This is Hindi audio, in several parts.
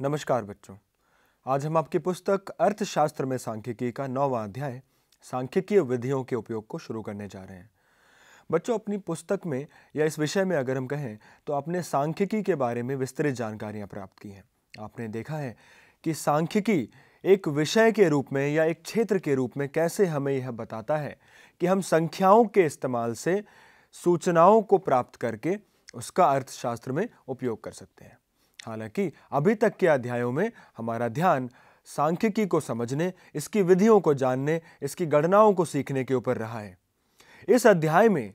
नमस्कार बच्चों आज हम आपकी पुस्तक अर्थशास्त्र में सांख्यिकी का नौवा अध्याय सांख्यिकीय विधियों के उपयोग को शुरू करने जा रहे हैं बच्चों अपनी पुस्तक में या इस विषय में अगर हम कहें तो आपने सांख्यिकी के बारे में विस्तृत जानकारियां प्राप्त की हैं आपने देखा है कि सांख्यिकी एक विषय के रूप में या एक क्षेत्र के रूप में कैसे हमें यह बताता है कि हम संख्याओं के इस्तेमाल से सूचनाओं को प्राप्त करके उसका अर्थशास्त्र में उपयोग कर सकते हैं हालांकि अभी तक के अध्यायों में हमारा ध्यान सांख्यिकी को समझने इसकी विधियों को जानने इसकी गणनाओं को सीखने के ऊपर रहा है इस अध्याय में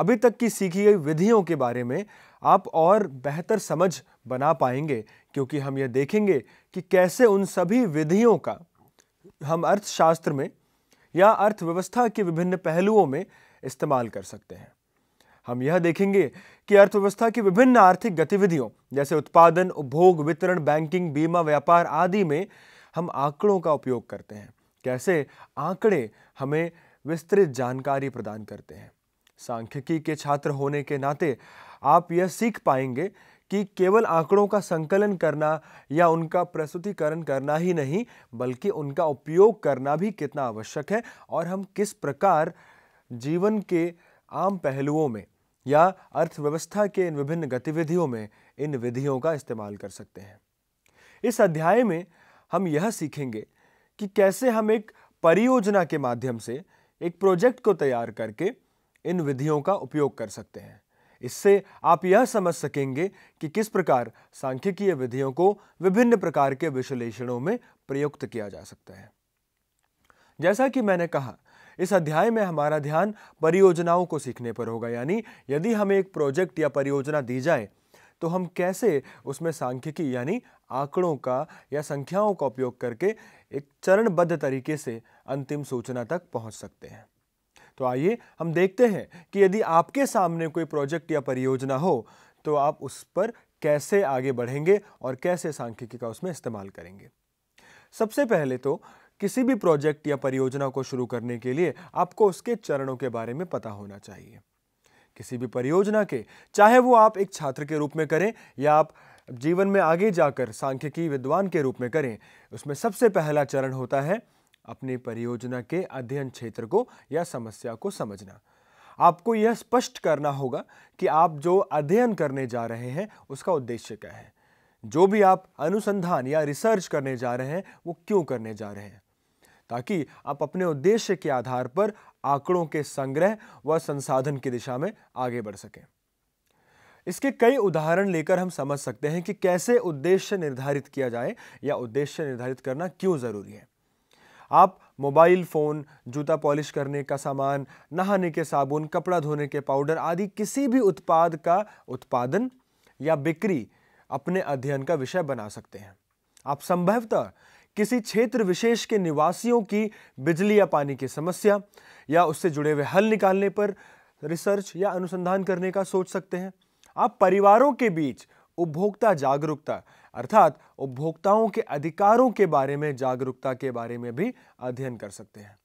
अभी तक की सीखी गई विधियों के बारे में आप और बेहतर समझ बना पाएंगे क्योंकि हम ये देखेंगे कि कैसे उन सभी विधियों का हम अर्थशास्त्र में या अर्थव्यवस्था के विभिन्न पहलुओं में इस्तेमाल कर सकते हैं हम यह देखेंगे कि अर्थव्यवस्था की विभिन्न आर्थिक गतिविधियों जैसे उत्पादन उपभोग वितरण बैंकिंग बीमा व्यापार आदि में हम आंकड़ों का उपयोग करते हैं कैसे आंकड़े हमें विस्तृत जानकारी प्रदान करते हैं सांख्यिकी के छात्र होने के नाते आप यह सीख पाएंगे कि केवल आंकड़ों का संकलन करना या उनका प्रस्तुतिकरण करना ही नहीं बल्कि उनका उपयोग करना भी कितना आवश्यक है और हम किस प्रकार जीवन के आम पहलुओं में या अर्थव्यवस्था के इन विभिन्न गतिविधियों में इन विधियों का इस्तेमाल कर सकते हैं इस अध्याय में हम यह सीखेंगे कि कैसे हम एक परियोजना के माध्यम से एक प्रोजेक्ट को तैयार करके इन विधियों का उपयोग कर सकते हैं इससे आप यह समझ सकेंगे कि किस प्रकार सांख्यिकीय विधियों को विभिन्न प्रकार के विश्लेषणों में प्रयुक्त किया जा सकता है जैसा कि मैंने कहा इस अध्याय में हमारा ध्यान परियोजनाओं को सीखने पर होगा यानी यदि हमें एक प्रोजेक्ट या परियोजना दी जाए तो हम कैसे उसमें सांख्यिकी यानी आंकड़ों का या संख्याओं का उपयोग करके एक चरणबद्ध तरीके से अंतिम सूचना तक पहुंच सकते हैं तो आइए हम देखते हैं कि यदि आपके सामने कोई प्रोजेक्ट या परियोजना हो तो आप उस पर कैसे आगे बढ़ेंगे और कैसे सांख्यिकी का उसमें इस्तेमाल करेंगे सबसे पहले तो किसी भी प्रोजेक्ट या परियोजना को शुरू करने के लिए आपको उसके चरणों के बारे में पता होना चाहिए किसी भी परियोजना के चाहे वो आप एक छात्र के रूप में करें या आप जीवन में आगे जाकर सांख्यिकी विद्वान के रूप में करें उसमें सबसे पहला चरण होता है अपनी परियोजना के अध्ययन क्षेत्र को या समस्या को समझना आपको यह स्पष्ट करना होगा कि आप जो अध्ययन करने जा रहे हैं उसका उद्देश्य क्या है जो भी आप अनुसंधान या रिसर्च करने जा रहे हैं वो क्यों करने जा रहे हैं ताकि आप अपने उद्देश्य के आधार पर आंकड़ों के संग्रह व संसाधन की दिशा में आगे बढ़ सकें इसके कई उदाहरण लेकर हम समझ सकते हैं कि कैसे उद्देश्य निर्धारित किया जाए या उद्देश्य निर्धारित करना क्यों ज़रूरी है आप मोबाइल फ़ोन जूता पॉलिश करने का सामान नहाने के साबुन कपड़ा धोने के पाउडर आदि किसी भी उत्पाद का उत्पादन या बिक्री अपने अध्ययन का विषय बना सकते हैं आप संभवतः किसी क्षेत्र विशेष के निवासियों की बिजली या पानी की समस्या या उससे जुड़े हुए हल निकालने पर रिसर्च या अनुसंधान करने का सोच सकते हैं आप परिवारों के बीच उपभोक्ता जागरूकता अर्थात उपभोक्ताओं के अधिकारों के बारे में जागरूकता के बारे में भी अध्ययन कर सकते हैं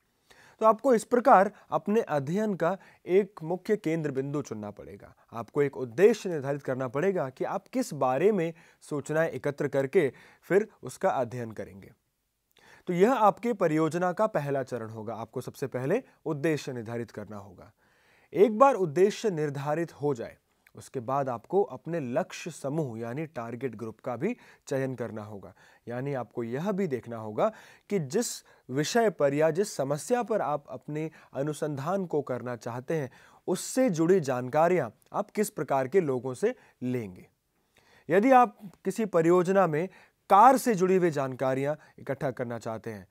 तो आपको इस प्रकार अपने अध्ययन का एक मुख्य केंद्र बिंदु चुनना पड़ेगा आपको एक उद्देश्य निर्धारित करना पड़ेगा कि आप किस बारे में सूचनाएं एकत्र करके फिर उसका अध्ययन करेंगे तो यह आपके परियोजना का पहला चरण होगा आपको सबसे पहले उद्देश्य निर्धारित करना होगा एक बार उद्देश्य निर्धारित हो जाए उसके बाद आपको अपने लक्ष्य समूह यानी टारगेट ग्रुप का भी चयन करना होगा यानी आपको यह भी देखना होगा कि जिस विषय पर या जिस समस्या पर आप अपने अनुसंधान को करना चाहते हैं उससे जुड़ी जानकारियां आप किस प्रकार के लोगों से लेंगे यदि आप किसी परियोजना में कार से जुड़ी हुई जानकारियां इकट्ठा करना चाहते हैं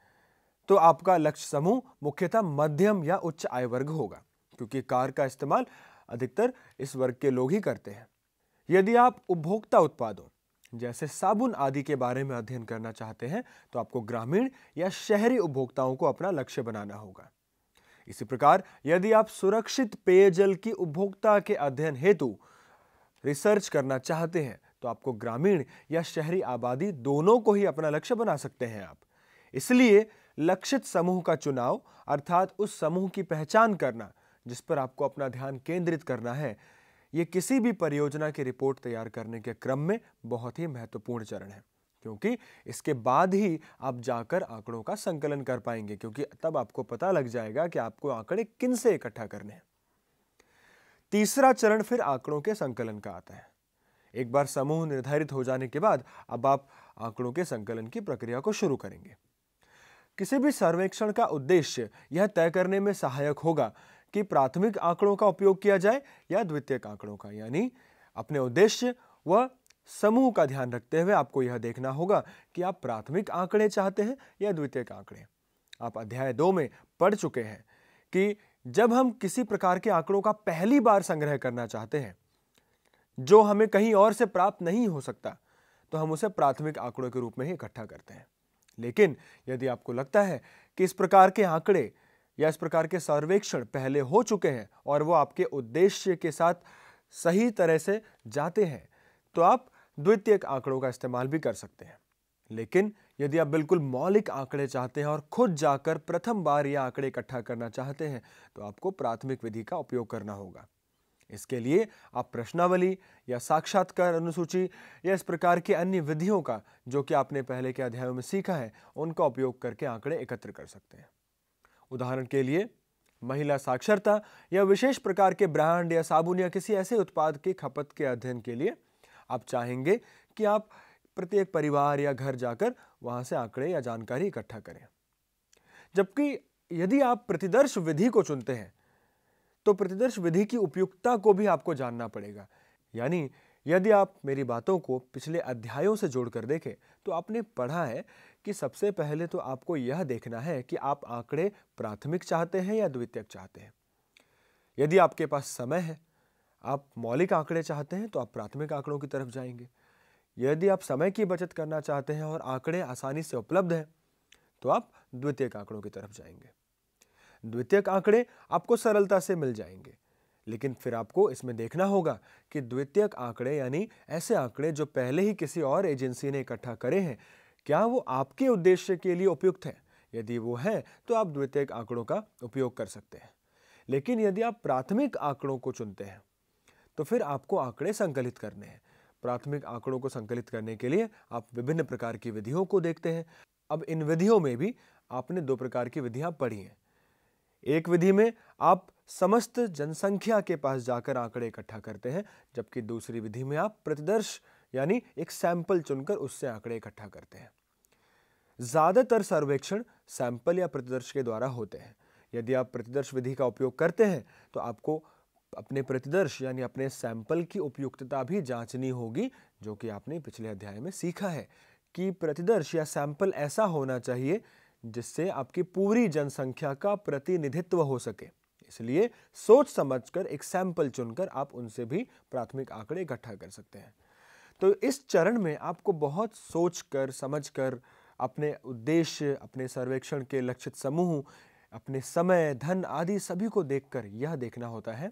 तो आपका लक्ष्य समूह मुख्यतः मध्यम या उच्च आय वर्ग होगा क्योंकि कार का इस्तेमाल अधिकतर इस वर्ग के लोग ही करते हैं यदि आप उपभोक्ता उत्पादों जैसे साबुन आदि के बारे में अध्ययन करना चाहते हैं तो आपको ग्रामीण या शहरी उपभोक्ताओं को अपना लक्ष्य बनाना होगा इसी प्रकार यदि आप सुरक्षित पेयजल की उपभोक्ता के अध्ययन हेतु रिसर्च करना चाहते हैं तो आपको ग्रामीण या शहरी आबादी दोनों को ही अपना लक्ष्य बना सकते हैं आप इसलिए लक्षित समूह का चुनाव अर्थात उस समूह की पहचान करना जिस पर आपको अपना ध्यान केंद्रित करना है ये किसी भी परियोजना की रिपोर्ट तैयार करने के क्रम में बहुत ही महत्वपूर्ण चरण है क्योंकि इसके बाद ही आप जाकर आंकड़ों का संकलन कर पाएंगे क्योंकि तब आपको पता लग जाएगा कि आपको आंकड़े किन से इकट्ठा करने हैं तीसरा चरण फिर आंकड़ों के संकलन का आता है एक बार समूह निर्धारित हो जाने के बाद अब आप आंकड़ों के संकलन की प्रक्रिया को शुरू करेंगे किसी भी सर्वेक्षण का उद्देश्य यह तय करने में सहायक होगा कि प्राथमिक आंकड़ों का उपयोग किया जाए या द्वितीयक आंकड़ों का यानी अपने उद्देश्य व समूह का ध्यान रखते हुए आपको यह देखना होगा कि आप प्राथमिक आंकड़े चाहते हैं या द्वितीयक आंकड़े आप अध्याय दो में पढ़ चुके हैं कि जब हम किसी प्रकार के आंकड़ों का पहली बार संग्रह करना चाहते हैं जो हमें कहीं और से प्राप्त नहीं हो सकता तो हम उसे प्राथमिक आंकड़ों के रूप में ही इकट्ठा करते हैं लेकिन यदि आपको लगता है कि इस प्रकार के आंकड़े या इस प्रकार के सर्वेक्षण पहले हो चुके हैं और वो आपके उद्देश्य के साथ सही तरह से जाते हैं तो आप द्वितीयक आंकड़ों का इस्तेमाल भी कर सकते हैं लेकिन यदि आप बिल्कुल मौलिक आंकड़े चाहते हैं और खुद जाकर प्रथम बार ये आंकड़े इकट्ठा करना चाहते हैं तो आपको प्राथमिक विधि का उपयोग करना होगा इसके लिए आप प्रश्नावली या साक्षात्कार अनुसूची या इस प्रकार की अन्य विधियों का जो कि आपने पहले के अध्यायों में सीखा है उनका उपयोग करके आंकड़े एकत्र कर सकते हैं उदाहरण के लिए महिला साक्षरता या विशेष प्रकार के ब्रांड या साबुन या किसी ऐसे उत्पाद की खपत के अध्ययन के लिए आप चाहेंगे कि आप प्रत्येक परिवार या घर जाकर वहां से आंकड़े या जानकारी इकट्ठा करें जबकि यदि आप प्रतिदर्श विधि को चुनते हैं तो प्रतिदर्श विधि की उपयुक्तता को भी आपको जानना पड़ेगा यानी यदि आप मेरी बातों को पिछले अध्यायों से जोड़कर देखें तो आपने पढ़ा है कि सबसे पहले तो आपको यह देखना है कि आप आंकड़े प्राथमिक चाहते हैं या द्वितीयक चाहते हैं यदि आपके पास समय है आप मौलिक आंकड़े चाहते हैं तो आप प्राथमिक आंकड़ों की तरफ जाएंगे यदि आप समय की बचत करना चाहते हैं और आंकड़े आसानी से उपलब्ध हैं तो आप द्वितीयक आंकड़ों की तरफ जाएंगे द्वितीयक आंकड़े आपको सरलता से मिल जाएंगे लेकिन फिर आपको इसमें देखना होगा कि द्वितीयक आंकड़े यानी ऐसे आंकड़े जो पहले ही किसी और एजेंसी ने इकट्ठा करे हैं क्या वो आपके उद्देश्य के लिए उपयुक्त हैं यदि वो हैं तो आप द्वितीयक आंकड़ों का उपयोग कर सकते हैं लेकिन यदि आप प्राथमिक आंकड़ों को चुनते हैं तो फिर आपको आंकड़े संकलित करने हैं प्राथमिक आंकड़ों को संकलित करने के लिए आप विभिन्न प्रकार की विधियों को देखते हैं अब इन विधियों में भी आपने दो प्रकार की विधियाँ पढ़ी हैं एक विधि में आप समस्त जनसंख्या के पास जाकर आंकड़े इकट्ठा करते हैं जबकि दूसरी विधि में आप प्रतिदर्श यानी एक सैंपल चुनकर उससे आंकड़े इकट्ठा करते हैं ज़्यादातर सर्वेक्षण सैंपल या प्रतिदर्श के द्वारा होते हैं यदि आप प्रतिदर्श विधि का उपयोग करते हैं तो आपको अपने प्रतिदर्श यानी अपने सैंपल की उपयुक्तता भी जांचनी होगी जो कि आपने पिछले अध्याय में सीखा है कि प्रतिदर्श या सैंपल ऐसा होना चाहिए जिससे आपकी पूरी जनसंख्या का प्रतिनिधित्व हो सके इसलिए सोच समझकर एक सैंपल चुनकर आप उनसे भी प्राथमिक आंकड़े इकट्ठा कर सकते हैं तो इस चरण में आपको बहुत सोच कर समझ कर अपने उद्देश्य अपने सर्वेक्षण के लक्षित समूह अपने समय धन आदि सभी को देखकर यह देखना होता है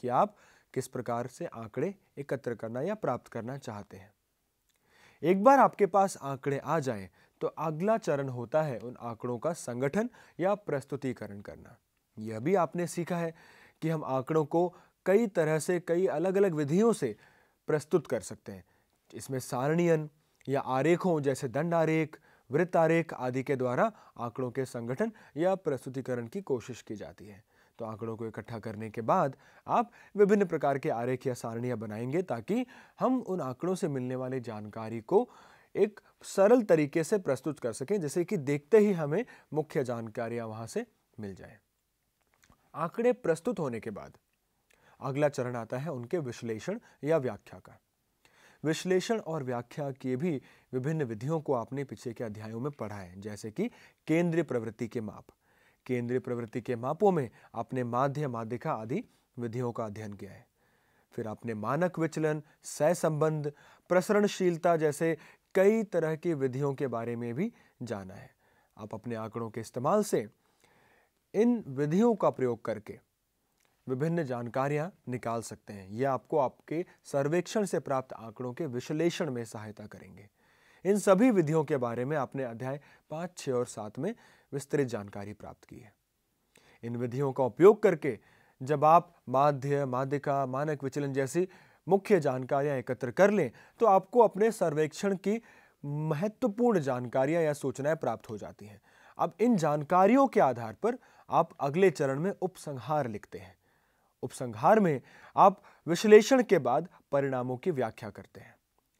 कि आप किस प्रकार से आंकड़े एकत्र करना या प्राप्त करना चाहते हैं एक बार आपके पास आंकड़े आ जाएं तो अगला चरण होता है उन आंकड़ों का संगठन या प्रस्तुतिकरण करना यह भी आपने सीखा है कि हम आंकड़ों को कई तरह से कई अलग अलग विधियों से प्रस्तुत कर सकते हैं इसमें सारणियन या आरेखों जैसे दंड आरेख वृत्त आरेख आदि के द्वारा आंकड़ों के संगठन या प्रस्तुतिकरण की कोशिश की जाती है तो आंकड़ों को इकट्ठा करने के बाद आप विभिन्न प्रकार के आरेख या सारणियाँ बनाएंगे ताकि हम उन आंकड़ों से मिलने वाली जानकारी को एक सरल तरीके से प्रस्तुत कर सकें जैसे कि देखते ही हमें मुख्य जानकारियां वहां से मिल जाए आंकड़े प्रस्तुत होने के बाद अगला चरण आता है उनके विश्लेषण या व्याख्या का विश्लेषण और व्याख्या के भी विभिन्न विधियों को आपने पीछे के अध्यायों में पढ़ा है जैसे कि केंद्रीय प्रवृत्ति के माप केंद्रीय प्रवृत्ति के मापों में आपने माध्य माध्यिका आदि विधियों का अध्ययन किया है फिर आपने मानक विचलन सह संबंध प्रसरणशीलता जैसे कई तरह की विधियों के बारे में भी जाना है आप अपने आंकड़ों के इस्तेमाल से इन विधियों का प्रयोग करके विभिन्न जानकारियां निकाल सकते हैं यह आपको आपके सर्वेक्षण से प्राप्त आंकड़ों के विश्लेषण में सहायता करेंगे इन सभी विधियों के बारे में आपने अध्याय पाँच छः और सात में विस्तृत जानकारी प्राप्त की है इन विधियों का उपयोग करके जब आप माध्य माध्यिका मानक विचलन जैसी मुख्य जानकारियां एकत्र कर लें तो आपको अपने सर्वेक्षण की महत्वपूर्ण जानकारियां या सूचनाएं प्राप्त हो जाती हैं अब इन जानकारियों के आधार पर आप अगले चरण में उपसंहार लिखते हैं उपसंहार में आप विश्लेषण के बाद परिणामों की व्याख्या करते हैं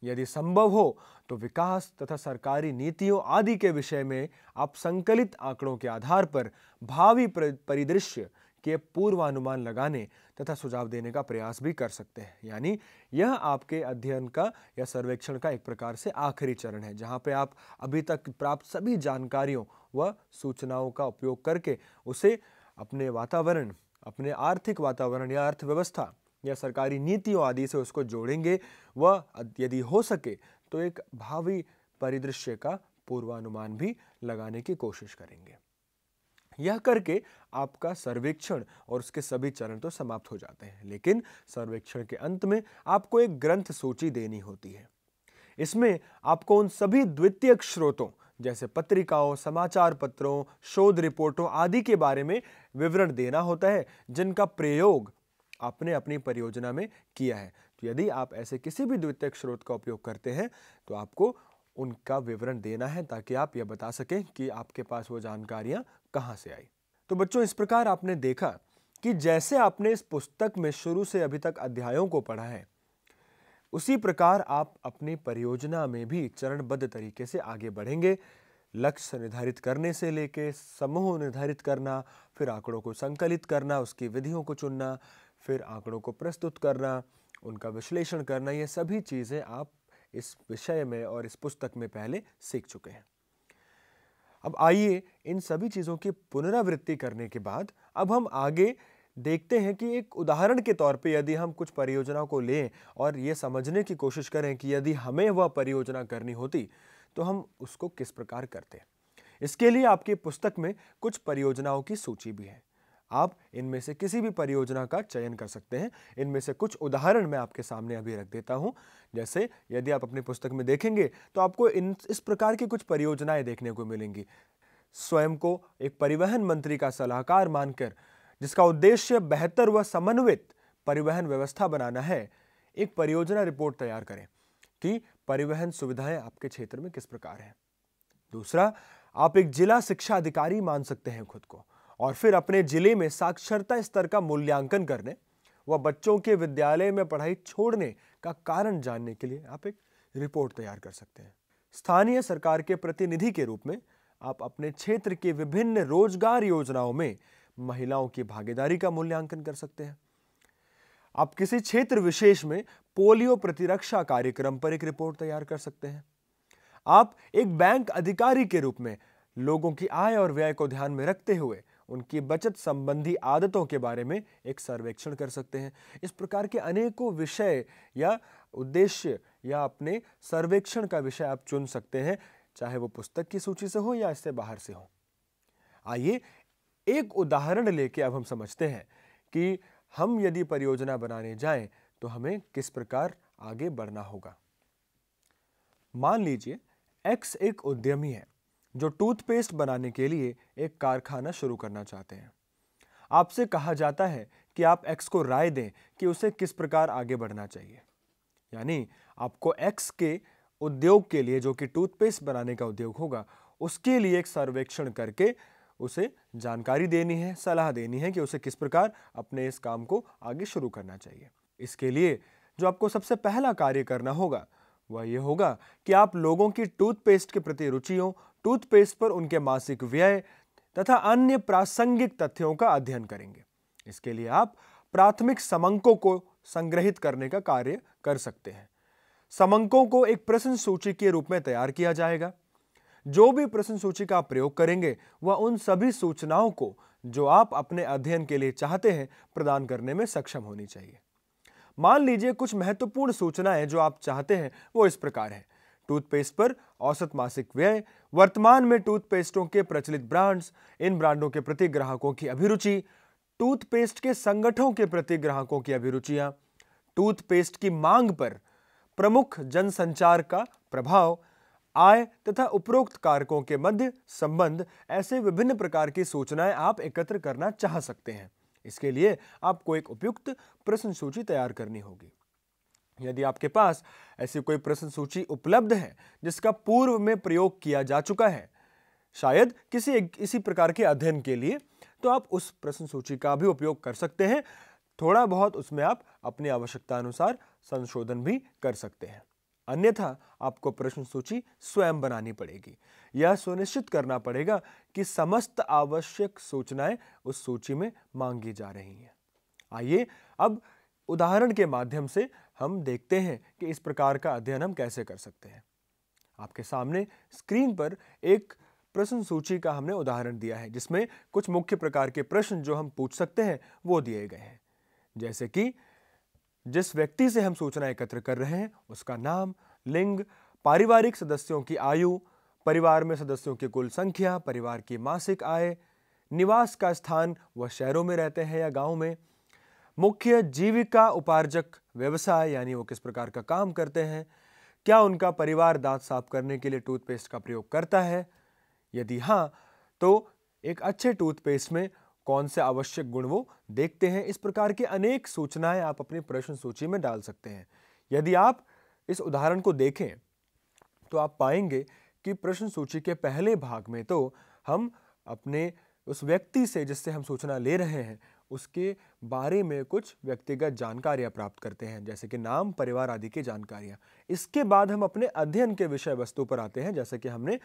यदि संभव हो तो विकास तथा सरकारी नीतियों आदि के विषय में आप संकलित आंकड़ों के आधार पर भावी परिदृश्य के पूर्वानुमान लगाने तथा सुझाव देने का प्रयास भी कर सकते हैं यानी यह आपके अध्ययन का या सर्वेक्षण का एक प्रकार से आखिरी चरण है जहाँ पे आप अभी तक प्राप्त सभी जानकारियों व सूचनाओं का उपयोग करके उसे अपने वातावरण अपने आर्थिक वातावरण या अर्थव्यवस्था या सरकारी नीतियों आदि से उसको जोड़ेंगे व यदि हो सके तो एक भावी परिदृश्य का पूर्वानुमान भी लगाने की कोशिश करेंगे यह करके आपका सर्वेक्षण और उसके सभी चरण तो समाप्त हो जाते हैं लेकिन सर्वेक्षण के अंत में आपको एक ग्रंथ सूची देनी होती है इसमें आपको उन सभी द्वितीयक स्रोतों जैसे पत्रिकाओं समाचार पत्रों शोध रिपोर्टों आदि के बारे में विवरण देना होता है जिनका प्रयोग आपने अपनी परियोजना में किया है तो यदि आप ऐसे किसी भी द्वितीयक स्रोत का उपयोग करते हैं तो आपको उनका विवरण देना है ताकि आप यह बता सकें कि आपके पास वो जानकारियाँ कहाँ से आई तो बच्चों इस प्रकार आपने देखा कि जैसे आपने इस पुस्तक में शुरू से अभी तक अध्यायों को पढ़ा है उसी प्रकार आप अपनी परियोजना में भी चरणबद्ध तरीके से आगे बढ़ेंगे लक्ष्य निर्धारित करने से लेके समूह निर्धारित करना फिर आंकड़ों को संकलित करना उसकी विधियों को चुनना फिर आंकड़ों को प्रस्तुत करना उनका विश्लेषण करना ये सभी चीज़ें आप इस विषय में और इस पुस्तक में पहले सीख चुके हैं अब आइए इन सभी चीज़ों की पुनरावृत्ति करने के बाद अब हम आगे देखते हैं कि एक उदाहरण के तौर पे यदि हम कुछ परियोजनाओं को लें और ये समझने की कोशिश करें कि यदि हमें वह परियोजना करनी होती तो हम उसको किस प्रकार करते हैं इसके लिए आपके पुस्तक में कुछ परियोजनाओं की सूची भी है आप इनमें से किसी भी परियोजना का चयन कर सकते हैं इनमें से कुछ उदाहरण मैं आपके सामने अभी रख देता हूं जैसे यदि आप अपनी पुस्तक में देखेंगे तो आपको इन इस प्रकार की कुछ परियोजनाएं देखने को मिलेंगी स्वयं को एक परिवहन मंत्री का सलाहकार मानकर जिसका उद्देश्य बेहतर व समन्वित परिवहन व्यवस्था बनाना है एक परियोजना रिपोर्ट तैयार करें कि परिवहन सुविधाएं आपके क्षेत्र में किस प्रकार हैं दूसरा आप एक जिला शिक्षा अधिकारी मान सकते हैं खुद को और फिर अपने जिले में साक्षरता स्तर का मूल्यांकन करने व बच्चों के विद्यालय में पढ़ाई छोड़ने का कारण जानने के लिए आप एक रिपोर्ट तैयार कर सकते हैं स्थानीय सरकार के प्रतिनिधि के रूप में आप अपने क्षेत्र के विभिन्न रोजगार योजनाओं में महिलाओं की भागीदारी का मूल्यांकन कर सकते हैं आप किसी क्षेत्र विशेष में पोलियो प्रतिरक्षा कार्यक्रम पर एक रिपोर्ट तैयार कर सकते हैं आप एक बैंक अधिकारी के रूप में लोगों की आय और व्यय को ध्यान में रखते हुए उनकी बचत संबंधी आदतों के बारे में एक सर्वेक्षण कर सकते हैं इस प्रकार के अनेकों विषय या उद्देश्य या अपने सर्वेक्षण का विषय आप चुन सकते हैं चाहे वो पुस्तक की सूची से हो या इससे बाहर से हो आइए एक उदाहरण लेके अब हम समझते हैं कि हम यदि परियोजना बनाने जाएं तो हमें किस प्रकार आगे बढ़ना होगा मान लीजिए एक्स एक उद्यमी है जो टूथपेस्ट बनाने के लिए एक कारखाना शुरू करना चाहते हैं आपसे कहा जाता है कि आप एक्स को राय दें कि उसे किस प्रकार आगे बढ़ना चाहिए यानी आपको एक्स के उद्योग के लिए जो कि टूथपेस्ट बनाने का उद्योग होगा उसके लिए एक सर्वेक्षण करके उसे जानकारी देनी है सलाह देनी है कि उसे किस प्रकार अपने इस काम को आगे शुरू करना चाहिए इसके लिए जो आपको सबसे पहला कार्य करना होगा वह ये होगा कि आप लोगों की टूथपेस्ट के प्रति रुचियों टूथपेस्ट पर उनके मासिक व्यय तथा अन्य प्रासंगिक तथ्यों का अध्ययन करेंगे इसके लिए आप प्राथमिक समंकों को संग्रहित करने का कार्य कर सकते हैं समंकों को एक प्रश्न सूची के रूप में तैयार किया जाएगा जो भी प्रश्न सूची का प्रयोग करेंगे वह उन सभी सूचनाओं को जो आप अपने अध्ययन के लिए चाहते हैं प्रदान करने में सक्षम होनी चाहिए मान लीजिए कुछ महत्वपूर्ण सूचनाएं जो आप चाहते हैं वो इस प्रकार है टूथपेस्ट पर औसत मासिक व्यय वर्तमान में टूथपेस्टों के प्रचलित ब्रांड्स इन ब्रांडों के प्रति ग्राहकों की अभिरुचि टूथपेस्ट के संगठनों के प्रति ग्राहकों की अभिरुचियां टूथपेस्ट की मांग पर प्रमुख जनसंचार का प्रभाव आय तथा उपरोक्त कारकों के मध्य संबंध ऐसे विभिन्न प्रकार की सूचनाएं आप एकत्र करना चाह सकते हैं इसके लिए आपको एक उपयुक्त प्रश्न सूची तैयार करनी होगी यदि आपके पास ऐसी कोई प्रश्न सूची उपलब्ध है जिसका पूर्व में प्रयोग किया जा चुका है शायद किसी इसी प्रकार के अध्ययन के लिए तो आप उस प्रश्न सूची का भी उपयोग कर सकते हैं थोड़ा बहुत उसमें आप अपनी आवश्यकता अनुसार संशोधन भी कर सकते हैं अन्यथा आपको प्रश्न सूची स्वयं बनानी पड़ेगी यह सुनिश्चित करना पड़ेगा कि समस्त आवश्यक सूचनाएं उस सूची में मांगी जा रही हैं आइए अब उदाहरण के माध्यम से हम देखते हैं कि इस प्रकार का अध्ययन हम कैसे कर सकते हैं आपके सामने स्क्रीन पर एक प्रश्न सूची का हमने उदाहरण दिया है जिसमें कुछ मुख्य प्रकार के प्रश्न जो हम पूछ सकते हैं वो दिए गए हैं जैसे कि जिस व्यक्ति से हम सूचना एकत्र कर रहे हैं उसका नाम लिंग पारिवारिक सदस्यों की आयु परिवार में सदस्यों की कुल संख्या परिवार की मासिक आय निवास का स्थान वह शहरों में रहते हैं या गांव में मुख्य जीविका उपार्जक व्यवसाय यानी वो किस प्रकार का काम करते हैं क्या उनका परिवार दांत साफ करने के लिए टूथपेस्ट का प्रयोग करता है यदि हाँ तो एक अच्छे टूथपेस्ट में कौन से आवश्यक गुण वो देखते हैं इस प्रकार की अनेक सूचनाएं आप अपनी प्रश्न सूची में डाल सकते हैं यदि आप इस उदाहरण को देखें तो आप पाएंगे कि प्रश्न सूची के पहले भाग में तो हम अपने उस व्यक्ति से जिससे हम सूचना ले रहे हैं उसके बारे में कुछ व्यक्तिगत जानकारियाँ प्राप्त करते हैं जैसे कि नाम परिवार आदि की जानकारियाँ इसके बाद हम अपने अध्ययन के विषय वस्तु पर आते हैं जैसे कि हमने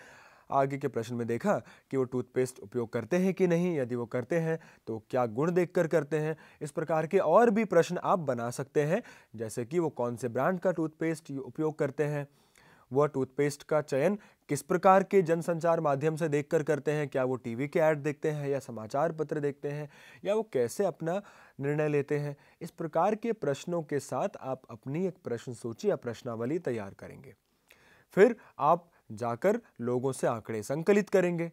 आगे के प्रश्न में देखा कि वो टूथपेस्ट उपयोग करते हैं कि नहीं यदि वो करते हैं तो क्या गुण देखकर करते हैं इस प्रकार के और भी प्रश्न आप बना सकते हैं जैसे कि वो कौन से ब्रांड का टूथपेस्ट उपयोग करते हैं वह टूथपेस्ट का चयन किस प्रकार के जनसंचार माध्यम से देखकर करते हैं क्या वो टीवी के ऐड देखते हैं या समाचार पत्र देखते हैं या वो कैसे अपना निर्णय लेते हैं इस प्रकार के प्रश्नों के साथ आप अपनी एक प्रश्न सूची या प्रश्नावली तैयार करेंगे फिर आप जाकर लोगों से आंकड़े संकलित करेंगे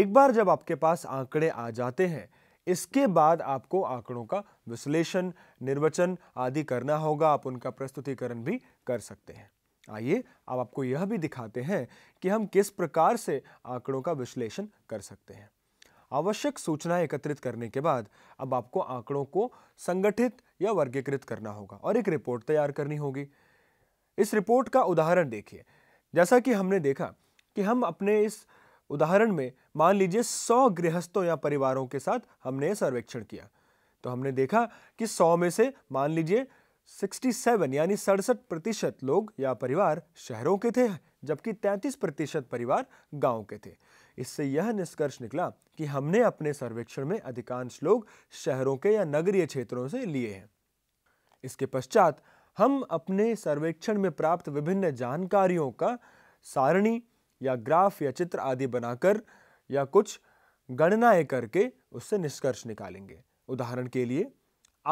एक बार जब आपके पास आंकड़े आ जाते हैं इसके बाद आपको आंकड़ों का विश्लेषण निर्वचन आदि करना होगा आप उनका प्रस्तुतिकरण भी कर सकते हैं आइए अब आपको यह भी दिखाते हैं कि हम किस प्रकार से आंकड़ों का विश्लेषण कर सकते हैं आवश्यक सूचना एकत्रित करने के बाद अब आपको आंकड़ों को संगठित या वर्गीकृत करना होगा और एक रिपोर्ट तैयार करनी होगी इस रिपोर्ट का उदाहरण देखिए जैसा कि हमने देखा कि हम अपने इस उदाहरण में मान लीजिए सौ गृहस्थों या परिवारों के साथ हमने सर्वेक्षण किया तो हमने देखा कि सौ में से मान लीजिए 67 यानी सड़सठ प्रतिशत लोग या परिवार शहरों के थे जबकि 33 प्रतिशत परिवार गांव के थे इससे यह निष्कर्ष निकला कि हमने अपने सर्वेक्षण में अधिकांश लोग शहरों के या नगरीय क्षेत्रों से लिए हैं इसके पश्चात हम अपने सर्वेक्षण में प्राप्त विभिन्न जानकारियों का सारणी या ग्राफ या चित्र आदि बनाकर या कुछ गणनाएं करके उससे निष्कर्ष निकालेंगे उदाहरण के लिए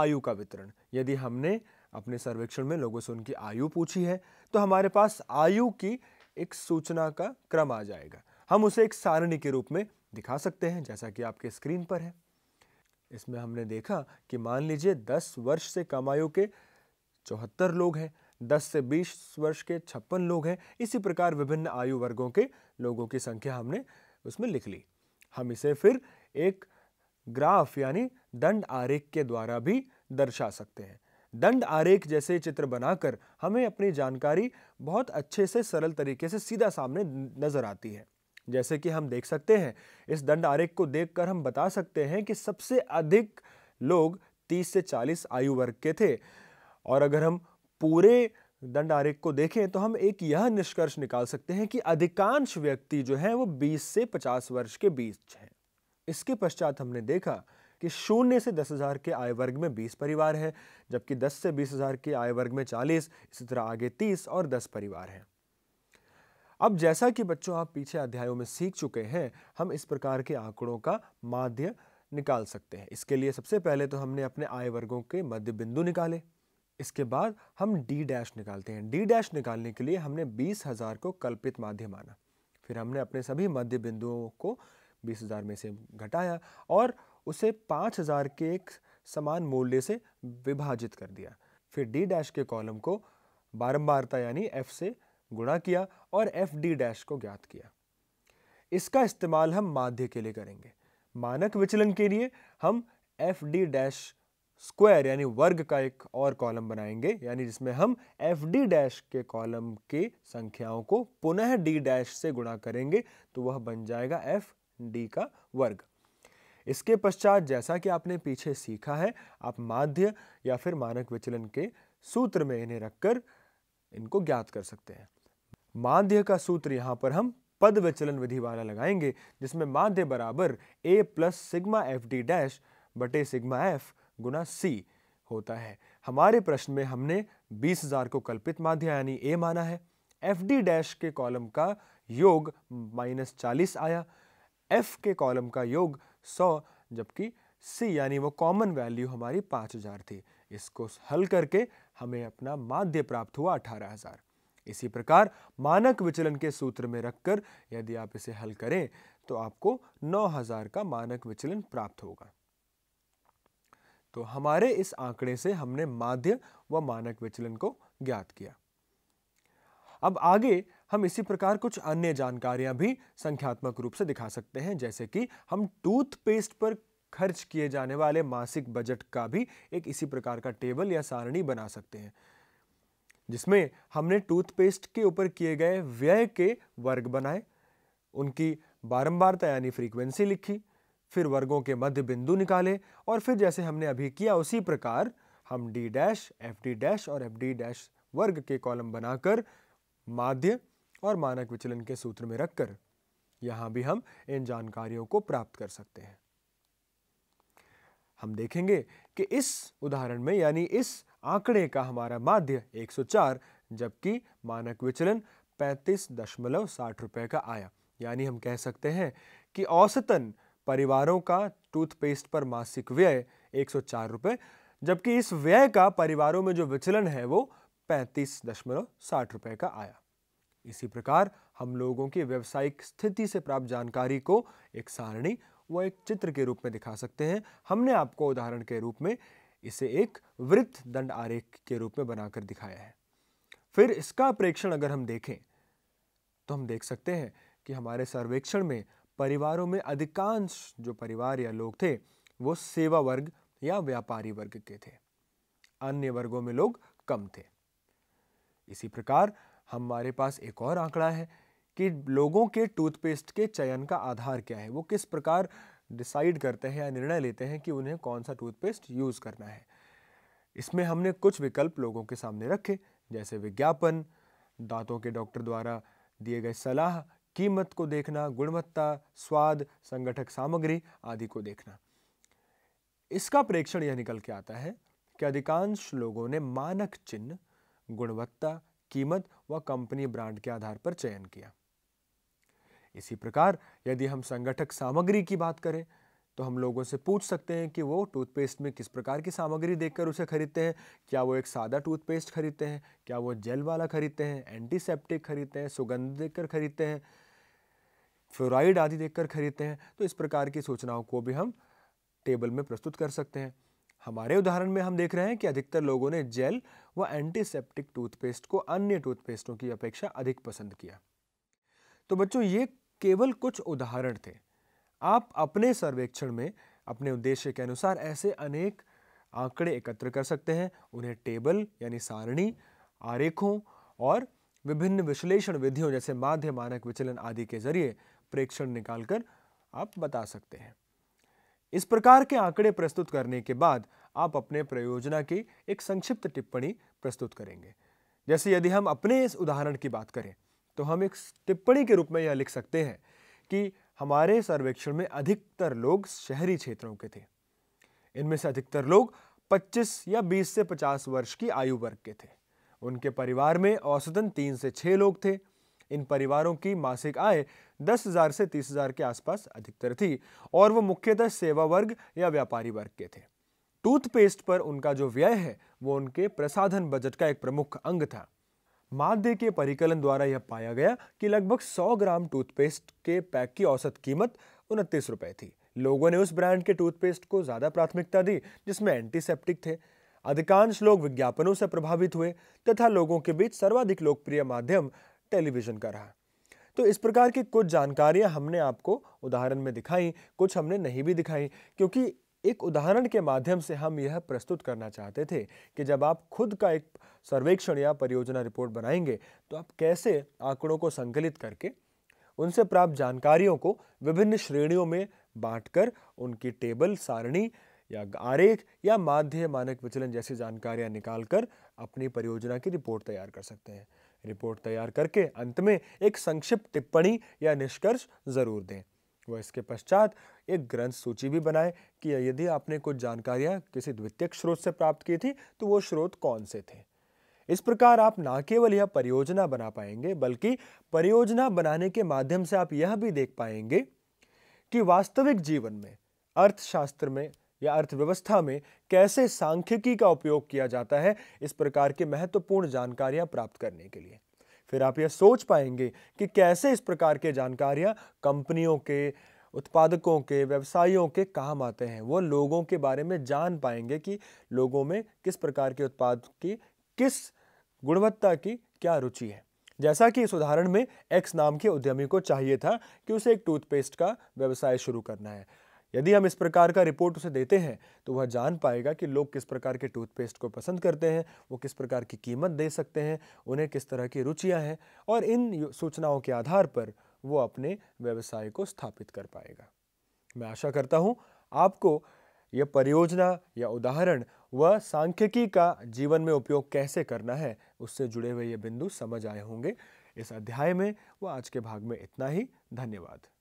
आयु का वितरण यदि हमने अपने सर्वेक्षण में लोगों से उनकी आयु पूछी है तो हमारे पास आयु की एक सूचना का क्रम आ जाएगा हम उसे एक सारणी के रूप में दिखा सकते हैं जैसा कि आपके स्क्रीन पर है इसमें हमने देखा कि मान लीजिए दस वर्ष से कम आयु के चौहत्तर लोग हैं दस से बीस वर्ष के छप्पन लोग हैं इसी प्रकार विभिन्न आयु वर्गों के लोगों की संख्या हमने उसमें लिख ली हम इसे फिर एक ग्राफ यानी दंड आरेख के द्वारा भी दर्शा सकते हैं दंड आरेख जैसे चित्र बनाकर हमें अपनी जानकारी बहुत अच्छे से सरल तरीके से सीधा सामने नज़र आती है जैसे कि हम देख सकते हैं इस दंड आरेख को देखकर हम बता सकते हैं कि सबसे अधिक लोग 30 से 40 आयु वर्ग के थे और अगर हम पूरे दंड आरेख को देखें तो हम एक यह निष्कर्ष निकाल सकते हैं कि अधिकांश व्यक्ति जो है वो 20 से 50 वर्ष के बीच हैं इसके पश्चात हमने देखा कि शून्य से दस हज़ार के आय वर्ग में बीस परिवार हैं जबकि दस से बीस हज़ार के आय वर्ग में चालीस इसी तरह आगे तीस और दस परिवार हैं अब जैसा कि बच्चों आप पीछे अध्यायों में सीख चुके हैं हम इस प्रकार के आंकड़ों का माध्य निकाल सकते हैं इसके लिए सबसे पहले तो हमने अपने आय वर्गों के मध्य बिंदु निकाले इसके बाद हम डी डैश निकालते हैं डी डैश निकालने के लिए हमने बीस हज़ार को कल्पित माध्य माना फिर हमने अपने सभी मध्य बिंदुओं को बीस हज़ार में से घटाया और उसे पाँच हज़ार के एक समान मूल्य से विभाजित कर दिया फिर डी डैश के कॉलम को बारंबारता यानी एफ से गुणा किया और एफ डी डैश को ज्ञात किया इसका इस्तेमाल हम माध्य के लिए करेंगे मानक विचलन के लिए हम एफ डी डैश स्क्वायर यानी वर्ग का एक और कॉलम बनाएंगे यानी जिसमें हम एफ डी डैश के कॉलम के संख्याओं को पुनः डी डैश से गुणा करेंगे तो वह बन जाएगा एफ डी का वर्ग इसके पश्चात जैसा कि आपने पीछे सीखा है आप माध्य या फिर मानक विचलन के सूत्र में इन्हें रखकर इनको ज्ञात कर सकते हैं माध्य का सूत्र यहाँ पर हम पद विचलन विधि वाला लगाएंगे जिसमें माध्य बराबर A plus sigma F D dash बटे सिग्मा एफ गुना सी होता है हमारे प्रश्न में हमने बीस हजार को कल्पित माध्य यानी ए माना है एफ डी डैश के कॉलम का योग माइनस चालीस आया एफ के कॉलम का योग सौ जबकि सी यानी वो कॉमन वैल्यू हमारी पाँच हज़ार थी इसको हल करके हमें अपना माध्य प्राप्त हुआ अठारह हज़ार इसी प्रकार मानक विचलन के सूत्र में रखकर यदि आप इसे हल करें तो आपको नौ हजार का मानक विचलन प्राप्त होगा तो हमारे इस आंकड़े से हमने माध्य व मानक विचलन को ज्ञात किया अब आगे हम इसी प्रकार कुछ अन्य जानकारियां भी संख्यात्मक रूप से दिखा सकते हैं जैसे कि हम टूथपेस्ट पर खर्च किए जाने वाले मासिक बजट का भी एक इसी प्रकार का टेबल या सारणी बना सकते हैं जिसमें हमने टूथपेस्ट के ऊपर किए गए व्यय के वर्ग बनाए उनकी बारंबारता यानी फ्रीक्वेंसी लिखी फिर वर्गों के मध्य बिंदु निकाले और फिर जैसे हमने अभी किया उसी प्रकार हम D dash F D dash और एफ डी डैश वर्ग के कॉलम बनाकर माध्य और मानक विचलन के सूत्र में रखकर यहां भी हम इन जानकारियों को प्राप्त कर सकते हैं हम देखेंगे कि इस उदाहरण में यानी इस आंकड़े का हमारा माध्य 104 जबकि मानक विचलन पैंतीस दशमलव साठ रुपए का आया यानी हम कह सकते हैं कि औसतन परिवारों का टूथपेस्ट पर मासिक व्यय एक सौ चार रुपये जबकि इस व्यय का परिवारों में जो विचलन है वो पैंतीस दशमलव साठ रुपए का आया इसी प्रकार हम लोगों की व्यवसायिक स्थिति से प्राप्त जानकारी को एक सारणी व एक चित्र के रूप में दिखा सकते हैं हमने आपको उदाहरण के रूप में इसे एक वृत्त दंड आरेख के रूप में बनाकर दिखाया है फिर इसका प्रेक्षण अगर हम देखें तो हम देख सकते हैं कि हमारे सर्वेक्षण में परिवारों में अधिकांश जो परिवार या लोग थे वो सेवा वर्ग या व्यापारी वर्ग के थे अन्य वर्गों में लोग कम थे इसी प्रकार हमारे पास एक और आंकड़ा है कि लोगों के टूथपेस्ट के चयन का आधार क्या है वो किस प्रकार डिसाइड करते हैं या निर्णय लेते हैं कि उन्हें कौन सा टूथपेस्ट यूज़ करना है इसमें हमने कुछ विकल्प लोगों के सामने रखे जैसे विज्ञापन दांतों के डॉक्टर द्वारा दिए गए सलाह कीमत को देखना गुणवत्ता स्वाद संगठक सामग्री आदि को देखना इसका प्रेक्षण यह निकल के आता है कि अधिकांश लोगों ने मानक चिन्ह गुणवत्ता कीमत व कंपनी ब्रांड के आधार पर चयन किया इसी प्रकार यदि हम संगठक सामग्री की बात करें तो हम लोगों से पूछ सकते हैं कि वो टूथपेस्ट में किस प्रकार की सामग्री देखकर उसे खरीदते हैं क्या वो एक सादा टूथपेस्ट खरीदते हैं क्या वो जेल वाला खरीदते हैं एंटीसेप्टिक खरीदते हैं सुगंध देखकर खरीदते हैं फ्लोराइड आदि देखकर खरीदते हैं तो इस प्रकार की सूचनाओं को भी हम टेबल में प्रस्तुत कर सकते हैं हमारे उदाहरण में हम देख रहे हैं कि अधिकतर लोगों ने जेल व एंटीसेप्टिक टूथपेस्ट को अन्य टूथपेस्टों की अपेक्षा अधिक पसंद किया तो बच्चों ये केवल कुछ उदाहरण थे आप अपने सर्वेक्षण में अपने उद्देश्य के अनुसार ऐसे अनेक आंकड़े एकत्र कर सकते हैं उन्हें टेबल यानी सारणी आरेखों और विभिन्न विश्लेषण विधियों जैसे माध्य मानक विचलन आदि के जरिए प्रेक्षण निकालकर आप बता सकते हैं इस प्रकार के आंकड़े प्रस्तुत करने के बाद आप अपने प्रयोजना की एक संक्षिप्त टिप्पणी प्रस्तुत करेंगे जैसे यदि हम अपने इस उदाहरण की बात करें तो हम एक टिप्पणी के रूप में यह लिख सकते हैं कि हमारे सर्वेक्षण में अधिकतर लोग शहरी क्षेत्रों के थे इनमें से अधिकतर लोग 25 या 20 से 50 वर्ष की आयु वर्ग के थे उनके परिवार में औसतन तीन से छः लोग थे इन परिवारों की मासिक आय दस हजार से तीस हजार के आसपास अधिकतर थी और वो मुख्यतः सेवा वर्ग या व्यापारी वर्ग के थे टूथपेस्ट पर उनका जो व्यय है वो उनके प्रसाधन बजट का एक प्रमुख अंग था माध्य के परिकलन द्वारा यह पाया गया कि लगभग 100 ग्राम टूथपेस्ट के पैक की औसत कीमत उनतीस रुपए थी लोगों ने उस ब्रांड के टूथपेस्ट को ज़्यादा प्राथमिकता दी जिसमें एंटीसेप्टिक थे अधिकांश लोग विज्ञापनों से प्रभावित हुए तथा लोगों के बीच सर्वाधिक लोकप्रिय माध्यम टेलीविज़न का रहा तो इस प्रकार की कुछ जानकारियां हमने आपको उदाहरण में दिखाई कुछ हमने नहीं भी दिखाई क्योंकि एक उदाहरण के माध्यम से हम यह प्रस्तुत करना चाहते थे कि जब आप खुद का एक सर्वेक्षण या परियोजना रिपोर्ट बनाएंगे तो आप कैसे आंकड़ों को संकलित करके उनसे प्राप्त जानकारियों को विभिन्न श्रेणियों में बांटकर उनकी टेबल सारणी या आरेख या माध्य मानक विचलन जैसी जानकारियां निकालकर अपनी परियोजना की रिपोर्ट तैयार कर सकते हैं रिपोर्ट तैयार करके अंत में एक संक्षिप्त टिप्पणी या निष्कर्ष ज़रूर दें वह इसके पश्चात एक ग्रंथ सूची भी बनाएं कि यदि आपने कुछ जानकारियाँ किसी द्वितीय स्रोत से प्राप्त की थी तो वो स्रोत कौन से थे इस प्रकार आप ना केवल यह परियोजना बना पाएंगे बल्कि परियोजना बनाने के माध्यम से आप यह भी देख पाएंगे कि वास्तविक जीवन में अर्थशास्त्र में या अर्थव्यवस्था में कैसे सांख्यिकी का उपयोग किया जाता है इस प्रकार के महत्वपूर्ण जानकारियां प्राप्त करने के लिए फिर आप यह सोच पाएंगे कि कैसे इस प्रकार के जानकारियां कंपनियों के उत्पादकों के व्यवसायियों के काम आते हैं वो लोगों के बारे में जान पाएंगे कि लोगों में किस प्रकार के उत्पाद की किस गुणवत्ता की क्या रुचि है जैसा कि इस उदाहरण में एक्स नाम के उद्यमी को चाहिए था कि उसे एक टूथपेस्ट का व्यवसाय शुरू करना है यदि हम इस प्रकार का रिपोर्ट उसे देते हैं तो वह जान पाएगा कि लोग किस प्रकार के टूथपेस्ट को पसंद करते हैं वो किस प्रकार की कीमत दे सकते हैं उन्हें किस तरह की रुचियाँ हैं और इन सूचनाओं के आधार पर वो अपने व्यवसाय को स्थापित कर पाएगा मैं आशा करता हूँ आपको यह परियोजना या उदाहरण व सांख्यिकी का जीवन में उपयोग कैसे करना है उससे जुड़े हुए ये बिंदु समझ आए होंगे इस अध्याय में व आज के भाग में इतना ही धन्यवाद